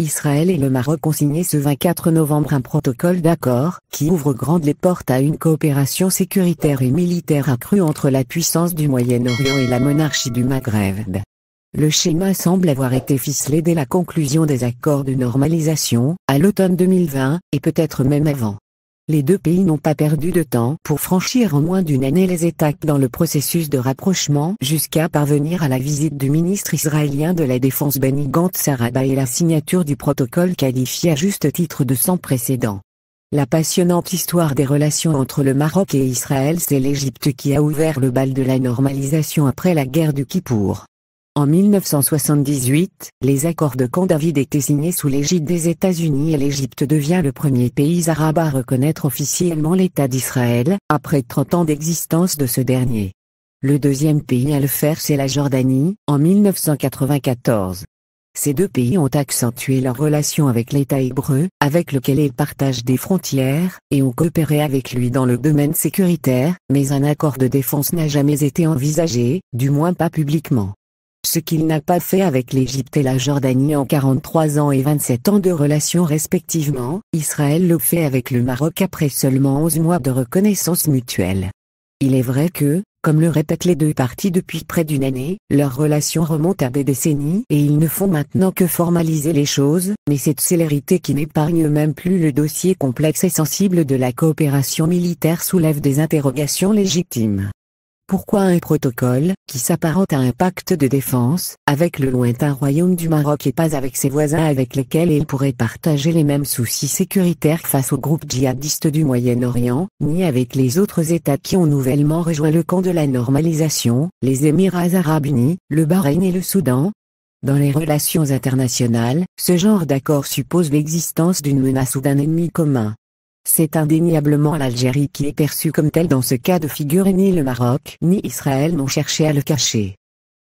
Israël et le Maroc ont signé ce 24 novembre un protocole d'accord qui ouvre grandes les portes à une coopération sécuritaire et militaire accrue entre la puissance du Moyen-Orient et la monarchie du Maghreb. Le schéma semble avoir été ficelé dès la conclusion des accords de normalisation, à l'automne 2020, et peut-être même avant les deux pays n'ont pas perdu de temps pour franchir en moins d'une année les étapes dans le processus de rapprochement jusqu'à parvenir à la visite du ministre israélien de la Défense Benny Gantz Saraba et la signature du protocole qualifié à juste titre de sans précédent. La passionnante histoire des relations entre le Maroc et Israël c'est l'Égypte qui a ouvert le bal de la normalisation après la guerre du Kippour. En 1978, les accords de Camp David étaient signés sous l'égide des États-Unis et l'Égypte devient le premier pays arabe à reconnaître officiellement l'État d'Israël, après 30 ans d'existence de ce dernier. Le deuxième pays à le faire c'est la Jordanie, en 1994. Ces deux pays ont accentué leurs relations avec l'État hébreu, avec lequel ils partagent des frontières, et ont coopéré avec lui dans le domaine sécuritaire, mais un accord de défense n'a jamais été envisagé, du moins pas publiquement ce qu'il n'a pas fait avec l'Égypte et la Jordanie en 43 ans et 27 ans de relations respectivement, Israël le fait avec le Maroc après seulement 11 mois de reconnaissance mutuelle. Il est vrai que, comme le répètent les deux parties depuis près d'une année, leurs relations remontent à des décennies et ils ne font maintenant que formaliser les choses, mais cette célérité qui n'épargne même plus le dossier complexe et sensible de la coopération militaire soulève des interrogations légitimes. Pourquoi un protocole, qui s'apparente à un pacte de défense, avec le lointain royaume du Maroc et pas avec ses voisins avec lesquels il pourrait partager les mêmes soucis sécuritaires face aux groupes djihadistes du Moyen-Orient, ni avec les autres États qui ont nouvellement rejoint le camp de la normalisation, les Émirats arabes unis, le Bahreïn et le Soudan, dans les relations internationales, ce genre d'accord suppose l'existence d'une menace ou d'un ennemi commun. C'est indéniablement l'Algérie qui est perçue comme telle dans ce cas de figure et ni le Maroc ni Israël n'ont cherché à le cacher.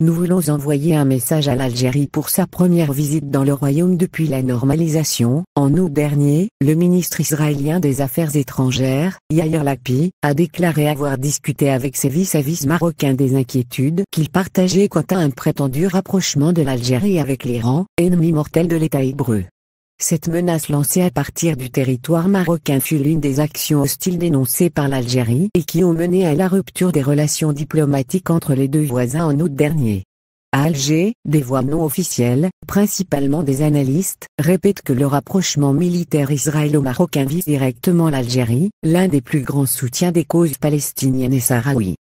Nous voulons envoyer un message à l'Algérie pour sa première visite dans le royaume depuis la normalisation. En août dernier, le ministre israélien des Affaires étrangères, Yair Lapi, a déclaré avoir discuté avec ses vis à marocains des inquiétudes qu'il partageait quant à un prétendu rapprochement de l'Algérie avec l'Iran, ennemi mortel de l'État hébreu. Cette menace lancée à partir du territoire marocain fut l'une des actions hostiles dénoncées par l'Algérie et qui ont mené à la rupture des relations diplomatiques entre les deux voisins en août dernier. À Alger, des voix non officielles, principalement des analystes, répètent que le rapprochement militaire israélo-marocain vise directement l'Algérie, l'un des plus grands soutiens des causes palestiniennes et sahraouis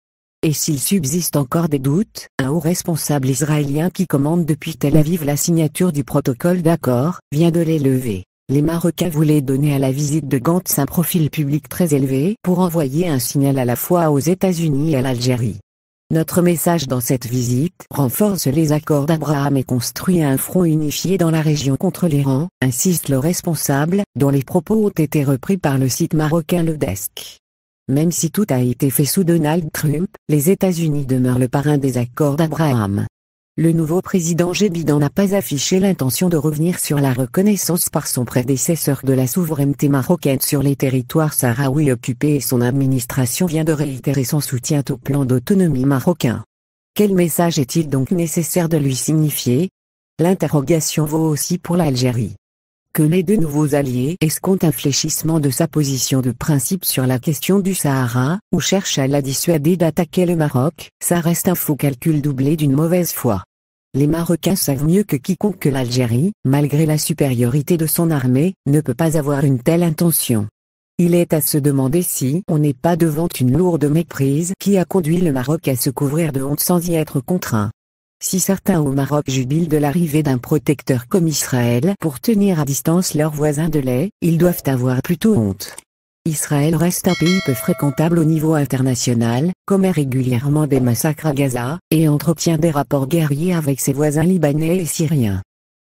et s'il subsiste encore des doutes, un haut responsable israélien qui commande depuis Tel Aviv la signature du protocole d'accord vient de les lever. Les Marocains voulaient donner à la visite de Gantz un profil public très élevé pour envoyer un signal à la fois aux États-Unis et à l'Algérie. Notre message dans cette visite renforce les accords d'Abraham et construit un front unifié dans la région contre l'Iran, insiste le responsable, dont les propos ont été repris par le site marocain Le Desk. Même si tout a été fait sous Donald Trump, les États-Unis demeurent le parrain des accords d'Abraham. Le nouveau président Jébidan n'a pas affiché l'intention de revenir sur la reconnaissance par son prédécesseur de la souveraineté marocaine sur les territoires sahraouis occupés et son administration vient de réitérer son soutien au plan d'autonomie marocain. Quel message est-il donc nécessaire de lui signifier L'interrogation vaut aussi pour l'Algérie que les deux nouveaux alliés escomptent un fléchissement de sa position de principe sur la question du Sahara, ou cherchent à la dissuader d'attaquer le Maroc, ça reste un faux calcul doublé d'une mauvaise foi. Les Marocains savent mieux que quiconque que l'Algérie, malgré la supériorité de son armée, ne peut pas avoir une telle intention. Il est à se demander si on n'est pas devant une lourde méprise qui a conduit le Maroc à se couvrir de honte sans y être contraint. Si certains au Maroc jubilent de l'arrivée d'un protecteur comme Israël pour tenir à distance leurs voisins de lait, ils doivent avoir plutôt honte. Israël reste un pays peu fréquentable au niveau international, commet régulièrement des massacres à Gaza, et entretient des rapports guerriers avec ses voisins libanais et syriens.